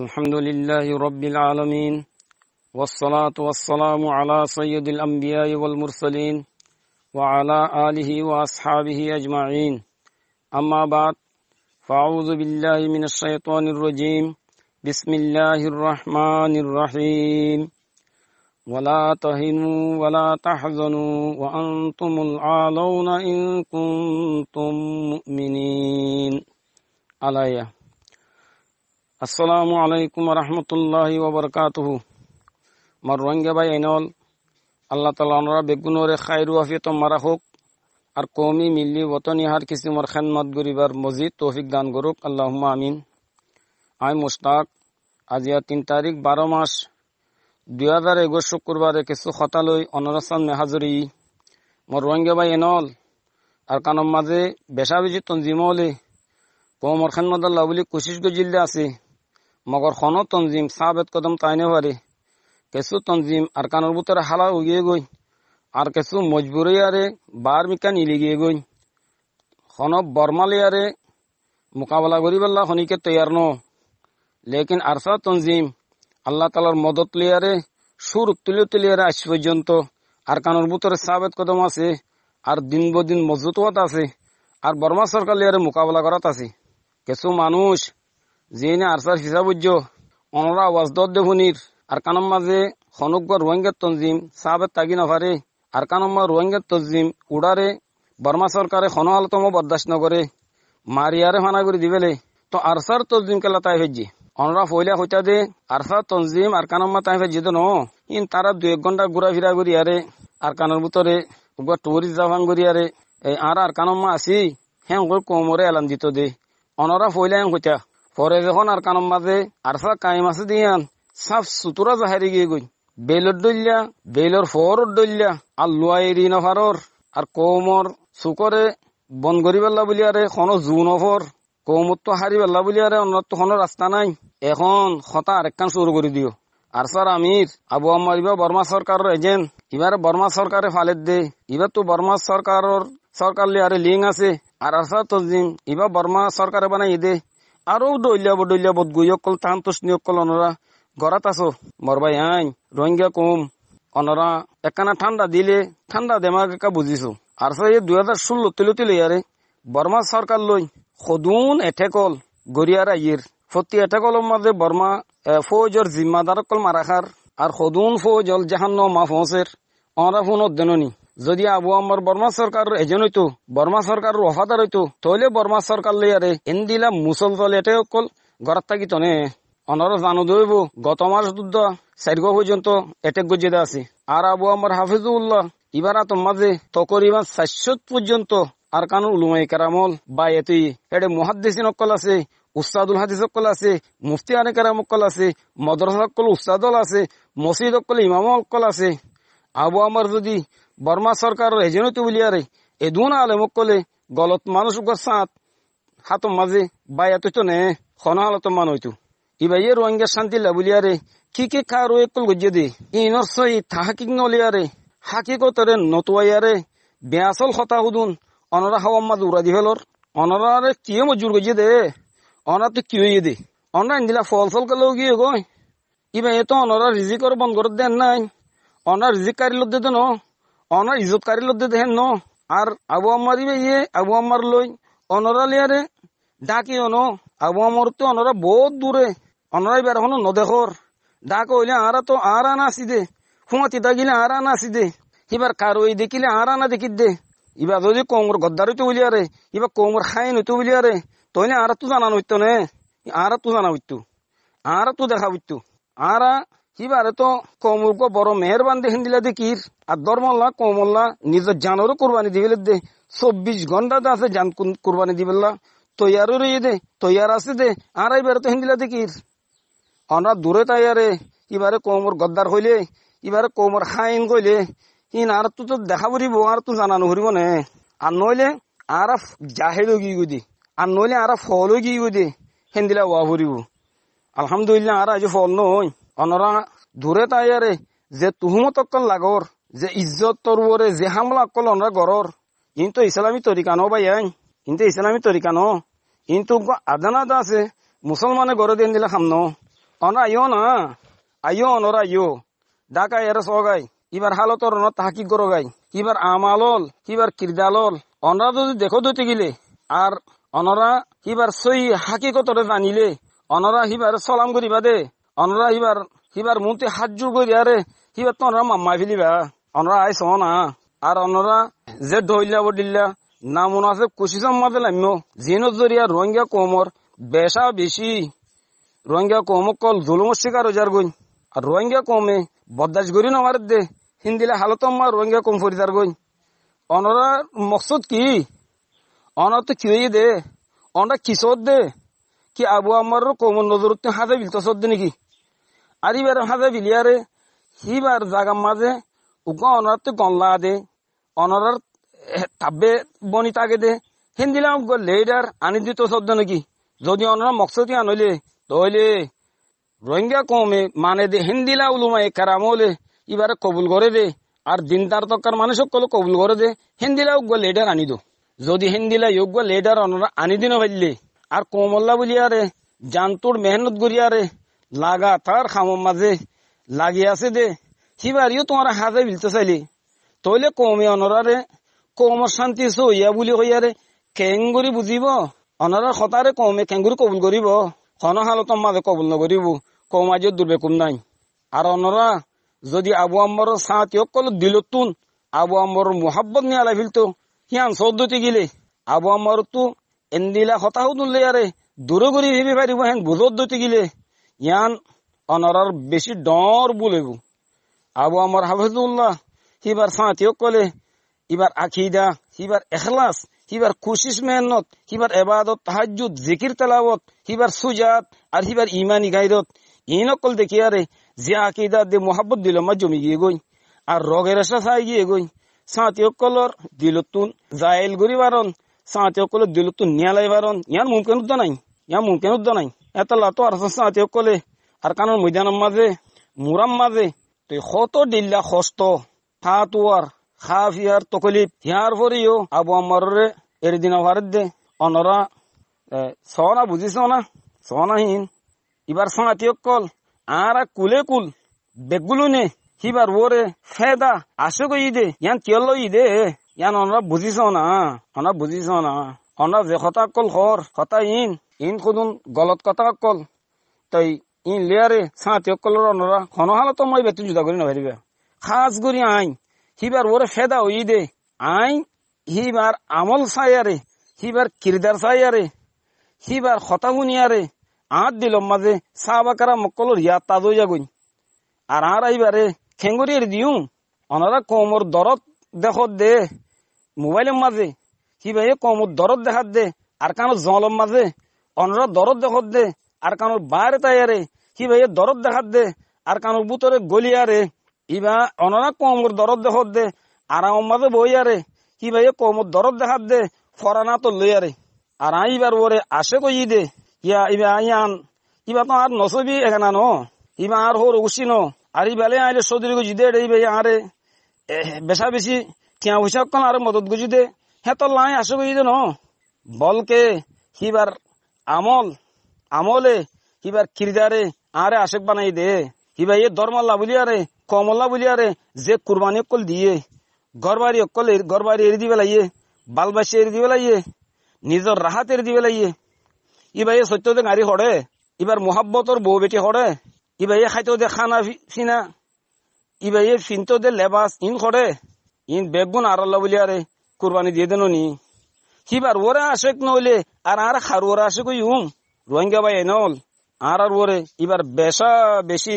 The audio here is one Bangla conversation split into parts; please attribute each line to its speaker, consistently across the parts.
Speaker 1: الحمد لله رب العالمين والصلاة والسلام على سيد الأنبياء والمرسلين وعلى آله وأصحابه أجمعين أما بعد فأعوذ بالله من الشيطان الرجيم بسم الله الرحمن الرحيم ولا تهنوا ولا تحزنوا وأنتم الأعلون إن كنتم مؤمنين عليّ আসসালামু আলাইকুম রহমতুল্লাহি ওবরকাতহু মার রোহিঙ্গা ভাই এনল আল্লাহ তালা অনরা বেগুনরে খাইরু আফিয়ত মারা হোক আর কৌমি মিল্লি বতনিহার কিসিমর খেনমত গরিবার মজিদ তৌফিক দান করুক আল্লাহুমা আমিন আমি মুস্তাক আজিয়া তিন তারিখ বারো মাস দুই হাজার একুশ শুক্রবারে কিছু খতালৈ অনরাসান মেহাজুরি মর রোহিঙ্গা ভাই এনল আর কানম মাঝে বেশা বেশি তঞ্জিমলে কৌমর খেনমদ আল্লাহ বলি কোশিশ গজিল্লা আছে মগর হন তনজিম সাবেত কদম তাইনে পারি কিছু তনজিম আর কানোর বুতরে হালা উগিয়ে গই আর কিছু মজবুরি আরে বার মিকা নিলি গিয়ে গই হন বর্মালি আরে মোকাবেলা করিবেলা হনিকে তৈয়ার ন লেকিন আরসা তনজিম আল্লাহ তালার মদত লিয়ারে সুর তুলে তুলিয়ারে আজ পর্যন্ত আর কানোর বুতরে সাবেত কদম আছে আর দিন বদিন মজবুত আছে আর বর্মা সরকার লিয়ারে মোকাবেলা করাত আছে কিছু মানুষ জিনে আরসার হিসাবুজ্য অনরা ওয়াজদত দেভুনির আর কানম মাঝে খনুকর রোহিঙ্গার তঞ্জিম সাবের তাগি নভারে আর কানম্মা রোহিঙ্গার তঞ্জিম উড়ারে বর্মা সরকারে খনহালতম বরদাস্ত নগরে মারিয়ারে ফানা করে দিবেলে তো আরসার তঞ্জিম কেলা তাই ভেজি অনরা ফইলা হইতা দে আরসার তঞ্জিম আর কানম্মা তাই ভেজি তো ন ইন তারা দুই এক ঘন্টা ঘুরা ফিরা করি আরে আর কানের ভিতরে উগা টুরিস্ট জাভান করি আরে এই আর আর কানম্মা আসি হ্যাঁ কমরে এলান দিত দে অনরা ফইলা হইতা ফৰেজেখন আৰু কাণৰ মাজে আৰ্চা কাই মাছে দিয়ান চাফ চুতুৰা জাহাৰি গৈ গৈ বেলৰ দলিয়া বেলৰ ফৰ দলিয়া আৰু লোৱা এৰি নভাৰৰ আৰু কমৰ চুকৰে বন কৰি পেলা বুলি আৰে খনৰ জু নভৰ কৌমতো হাৰি পেলা বুলি আৰে অন্যতো খনৰ ৰাস্তা নাই এখন সতা আৰু এখন চুৰ কৰি দিও আৰু ছাৰ আমিৰ আবু আমাৰিব বৰমা চৰকাৰৰ এজেণ্ট ইবাৰ বৰমা চৰকাৰে ফালে দে ইবাৰতো বৰ্মা চৰকাৰৰ চৰকাৰ আৰু লিংক আছে আৰু আৰ ছাৰ তজিম ইবাৰ বৰ্মা চৰকাৰে বনাই দে আৰু দলিয়াব দলিয়াব গৈ অকল টান তচনি অকল অনৰা ঘৰত আছো মৰবাই আইন ৰোহিংগা কম অনৰা একানা ঠাণ্ডা দিলে ঠাণ্ডা দেমাক একা বুজিছো আৰু চাই দুই হাজাৰ ষোল্ল তিলতি লৈ আৰে বৰ্মা চৰকাৰ লৈ সদুন এঠেকল গৰিয়াৰ আইৰ ফটি এঠেকলৰ মাজে বৰমা ফৌজৰ জিম্মাদাৰকল মাৰাখাৰ আৰু সদুন ফৌজ জল জাহান ন মাফ হৰা ফোনত জাননী যদি আবু আমার বর্মা সরকার এজন হইতো বর্মা সরকার ওহাদার হইতো তহলে বর্মা সরকার লই আরে এন্দিলা মুসল জলেটে অকল গড়াত থাকি তনে অনারা জানো দইব গত মাস দুধ চারিগ পর্যন্ত এটেক গজিয়ে আছে আর আবু আমার হাফিজুল্লাহ ইবার আতম মাঝে তকরিবা চারশত পর্যন্ত আর কানু উলুমাই কারামল বা এটি এটা মহাদ্দেশিন অকল আছে উস্তাদুল হাদিস অকল আছে মুফতি আনে কারাম অকল আছে মদরসা অকল উস্তাদল আছে মসজিদ অকল ইমাম অকল আছে আবু আমার যদি বৰ্মা চৰকাৰৰ এজেনতো উলিয়াৰে এদোন আলে মোক কলে গলত মানুহ চাঁত হাতৰ মাজে বাই এটো নে সনালত মানুহটো ইবাৰ এই ৰোহিংগা শান্তি লাবলীয়াৰে কি কি কাৰো একল গজ্য দে ইনৰ থাকিক নলিয়াৰে হাকিকতৰে নতুৱাইয়াৰে বেয়াচল সতা সুধোন অনৰা হাৱা মাজ উৰা দিবলৰ অনৰাৰে কিয় মজুৰ গজিয়ে দে অনাটো কিয় দে অনা আনিলা ফল চলকে লৈ গিয়ে গৈ ইবাৰ এইটো অনৰা ৰিজিকৰ বন্ধ কৰ দে নাই অনা ৰিজিক কাঢ়িলত দে ন অনার ইজতকারী লদ্দে দেখেন ন আর আবু আম্মারিবে ইয়ে আবু আম্মার লই অনরা লিয়ারে ডাকি অন আবু আমার তো অনরা বহুত দূরে অনরাই বের হন নদেখর ডাক হইলে আরা তো দে না সিদে গিলে আর আনা আসি দে এবার কার ওই দেখিলে আর আনা দেখি দে এবার যদি কোমর গদ্দারই তো উলিয়ারে ইবা কোমর খাইন হইতে উলিয়ারে তইলে আর তো জানা নইতো নে আর তো জানা হইতো আর তো দেখা হইতো আর কিবারে তো কো বড় মেহরবান দেখেন দিলা দেখির আর দরমল্লা কমল্লা নিজের জানরও কোরবানি দিবিলে দে চব্বিশ ঘন্টা আছে জান কোরবানি দিবেলা তৈয়ারও রয়ে দে তৈয়ার আছে দে আর এবারে তো হিন্দিলা দেখির আমরা দূরে তাইয়ারে ইবারে কোমর গদ্দার হইলে ইবারে কোমর খাইন কইলে ইন আর তো তো দেখা পড়িব আর তো জানানো হরিব নে আর নইলে আর জাহেল গিয়ে দে আর নইলে আর ফল গিয়ে গুদি হিন্দিলা ওয়া ভরিব আলহামদুলিল্লাহ আর আজ ফল নয় অনৰা দূৰে তাইৰে যে তুহুমত অকল লাগৰ যে ইজ্জতৰ ওৰে যে হামলা অকল অনৰা গড়ৰ কিন্তু ইছলামী তৰিকা ন বাই আই কিন্তু ইছলামী তৰিকা ন কিন্তু আদান আদা আছে মুছলমানে গড়ে দিন দিলে খাম ন অনৰা না আইঅ অনৰা আইঅ ডাক আইয়াৰে চগাই কিবাৰ শালতৰ অনত তাহাকি গৰগাই কিবাৰ আমালল কিবাৰ কিৰ্দালল অনৰা যদি দেখো দুটি গিলে আৰু অনৰা সিবাৰ চহী হাকিকতৰে জানিলে অনৰা সিবাৰ চলাম কৰিবা দে অনরা হিবার হিবার মুতে হাত জোর করি আরে হিবার তো অনরা মাম্মা ফেলিবা অনরা আইস না আর অনরা যে ধইলা বডিল্লা না মুনাফে কুশিসাম মাদে লাম্য জিনত জরিয়া রোহিঙ্গা কোমর বেশা বেশি রোহিঙ্গা কোমক কল জুলুম শিকার হজার গই আর রোহিঙ্গা কোমে বদাস করি না আমার দে হিন্দিলা হালত আমার রোহিঙ্গা কোম ফরিদার গই অনরা মকসদ কি অনরা তো কিউই দে অনরা কিসত দে কি আবু আমার কোমর নজরত হাতে বিলতসত দে নাকি আরিবার হাজে বিলিয়ারে সিবার জাগা মাঝে উক তো গনলা দে অনারার তাবে বনি তাগে দে হিন্দিলাম লেডার আনি দিত শব্দ নাকি যদি অনর মকসদি আনলে তইলে রোহিঙ্গা কমে মানে দে হিন্দিলা উলুমায় কারামলে ইবারে কবুল করে দে আর দিনদার তক্কার মানুষ সকল কবুল করে দে হিন্দিলা উগ্র লেডার আনি দো যদি হিন্দিলা যোগ্য লেডার অনারা আনি দিন ভাইলে আর কমল্লা বলিয়ারে জানতুর মেহনত করিয়ারে লাগাতাৰ খামৰ মাজে লাগি আছে দে সি বাৰীও তোমাৰ সাজে বিলতে চাইলি তইলে কমে অনৰাৰে কমৰ শান্তি চহীয়া বুলি কৈ আৰে কেংগুৰি বুজিব অনৰাৰ সতাৰে কমে কেংগুৰি কবুল কৰিব ঘনশালতৰ মাজে কবুল নকৰিব কম আজিও দুৰ্বেকুম নাই আৰু অনৰা যদি আবু আম্বৰৰ চাহ তিয়ক কলত দিলতোন আবু আম্বৰৰ মহাব্বত নিয়ালা ফিলতো সি আঞ্চল দুটি গিলে আবু আম্বৰতো এন্দিলা হতাশো নুলে আৰে দূৰে ঘূৰি ভাবি পাৰিব হেন বুজত দুটি গিলে ইয়ান অনৰাৰ বেছি ডৰ বুলিব আৰু আমাৰ হাফিজুল্লাহ সিবাৰ চাহাতিও কলে সিবাৰ আখিদা সিবাৰ এখলাচ সিবাৰ কোচিচ মেহনত সিবাৰ এবাদত হাজুত জিকিৰ তেলাৱত সিবাৰ চুজাত আৰু সিবাৰ ইমানী গাইদত ইন অকল দেখি আৰে যে আকিদা দি মহাবত দিলে মই জমি গিয়ে গৈ আৰু ৰগে ৰেচা চাই গিয়ে গৈ চাহাতি অকলৰ দিলতো জাইল গুৰি বাৰণ চাহাতি অকলৰ দিলতো নিয়ালাই বাৰণ ইয়াৰ মুমকেন উদ্যান নাই ইয়াৰ মুমকেন উদ্যান নাই এতলা তো আর সাথে কলে আর কানোর মৈদানের মাঝে মুরাম মাঝে তুই কত দিল্লা কষ্ট খা তোয়ার খা ফিয়ার তকলিপ হিয়ার ফরিও আবু আমারে এর দিন ভারত দে অনরা সনা বুঝিস না সনাহীন এবার সাথে সকল আর কুলে কুল বেগুলো নে হিবার ওরে ফেদা আসে গই দে ইয়ান কেল দে ইয়ান অনরা বুঝিস না অনরা বুঝিস না অনরা যে কথা কল হর কথা ইন ইন কোন গলত কথা কল তাই ইন লেয়ারে সাঁতি কলর অনরা হন হালো তো মই বেতন জুদা করি নভারিবে খাস করি আইন হিবার ওরে ফেদা ওই দে আইন হিবার আমল সাইয়ারে হিবার কিরদার সাইয়ারে হিবার খতা হুনিয়ারে আঁত দিল মাঝে সাহাবাকারা মকলর ইয়া তাজ হয়ে যাগুন আর আর আইবারে খেঙ্গুরির দিউ অনারা কোমর দরদ দেখত দে মোবাইলের মাঝে ভাই কোমর দরদ দেখাত দে আর কেন জলম মাঝে অনরা দরদ দেখত দে আর কানুর বাইরে আরে কি ভাই দরদ দেখাত দে আর কানুর বুতরে গলিয়ারে ইবা অনরা কমর দরদ দেখত দে আর বই আরে কি ভাই কমর দরদ দেখাত দে ফরানা তো আরে আর আইবার ওরে আসে কই দে ইয়া ইবা আইয়ান ইবা তো আর নসবি এখানা ন ইবা আর হোর উসি ন আর ইবালে আইলে সদরি গুজি দে এই ভাই আরে বেশা বেশি কিয়া পয়সা কোন আর মদত গুজি দে হ্যাঁ তো লাই আসে কই দে ন বলকে কিবার আমল আমলে কিবার কিরদারে আরে আশেক বানাই দে কিবা এ ধর্মাল্লা বুলিয়ারে কমল্লা বুলিয়ারে যে কুরবানি অকল দিয়ে গরবারি অকল গরবারি এর দিবে লাগিয়ে বালবাসী এর দিবে লাগিয়ে নিজের রাহাত এর দিবে লাগিয়ে ইবা এ দে গাড়ি হড়ে এবার মোহাব্বতর বউ বেটি হড়ে ইবা এ খাইতেও দে খানা ফিনা ইবা এ ফিনতেও দে লেবাস ইন হড়ে ইন বেগুন আর আল্লাহ বলিয়ারে কুরবানি দিয়ে দেন নি কিবার ওরে আশেক নইলে আর আর হারুয়ার আশেক ইউম রোহিঙ্গা ভাই এনল আর আর ওরে এবার বেশা বেশি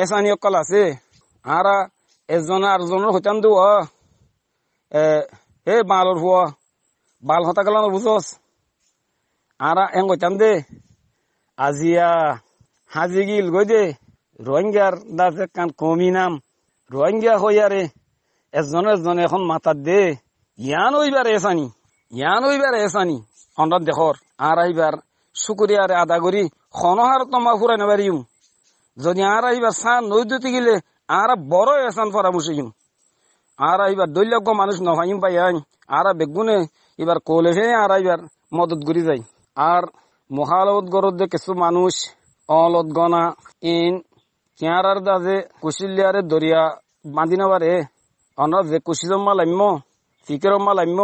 Speaker 1: এসানি অকল আছে আর এজন আর জনের হতাম দু এ বালর হুয়া বাল হতা গেল বুঝস আর এং হতাম দে আজিয়া হাজি গিল গই দে রোহিঙ্গার দাস কান কমি নাম রোহিঙ্গা হইয়ারে এজনে এজনে এখন মাতার দে ইয়ান ওইবার এসানি ইয়ান ওইবার এসানি অন্ডার দেখর আর আইবার শুকুরিয়ার আদা করি খনহার তোমা ফুরাই নেবারিম যদি আর আইবার সান নৈদ্যুতি গেলে আর বড় এসান ফরামুসিম আর আইবার দৈলজ্ঞ মানুষ নহাইম পাই আইন আর বেগুনে এবার কোলে হে আর আইবার মদত করি যাই আর মহালত গরদ কিছু মানুষ অলত গনা ইন কেয়ারার দাজে কুশিলিয়ারে দরিয়া বাঁধি নেবারে অনরা যে কুশিজম্মা লাম্য ফিকেরম্মা লাম্য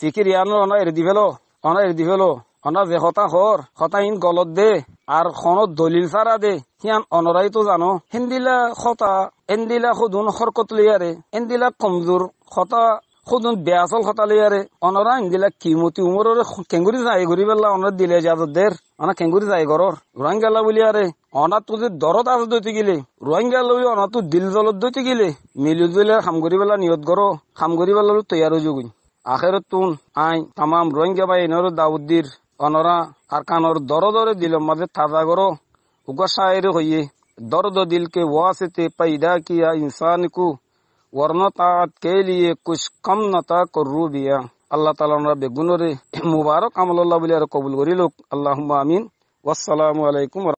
Speaker 1: জিকিৰ ইয়ানো অনা এৰি দি পেলো অনা এৰি দি পেলো অনা বেহতা হৰ সতা সিন গলত দে আৰু খনত দলিল চাৰা দে সিয়ান অনৰাইতো জানো সেন্দিলা সতা এন্দিলা সুধোন শৰকত লৈয়াৰে এন্দিলা কমজোৰ সতা সুধোন বেয়া চল সতা লৈয়াৰে অনৰা এন্দিলা কিমতী উমৰৰে কেংগুৰি যায় ঘূৰি পেলা অনাত দিলে যাদত দেৰ অনা কেংগুৰি যায় ঘৰৰ ৰোহিংগালা বুলি আৰে অনাতো যে দৰত আছে দৈ থাকিলে ৰোহিংগালৈ অনাটো দিল জলত দৈ থাকিলে মিলি জুলিয়াৰ সামগুৰি পেলা নিয়ত ঘৰ সামগুৰি পেলালো তৈয়াৰ হৈ যোগ আখেরতুন আই তামাম রোহিঙ্গা বাইনর দাউদ্দির অনরা আর কানর দর দরে দিল মাঝে তাজা গরো উগসায়ের হইয়ে দর্দ দিলকে ওয়াসিতে पैदा किया কিয়া को वरना তাআত के लिए कुछ कम न था करू बिया আল্লাহ তাআলা আমরা বেগুনরে মুবারক আমল আল্লাহ বলে আর কবুল করিল আল্লাহুম্মা আমিন ওয়াসসালামু আলাইকুম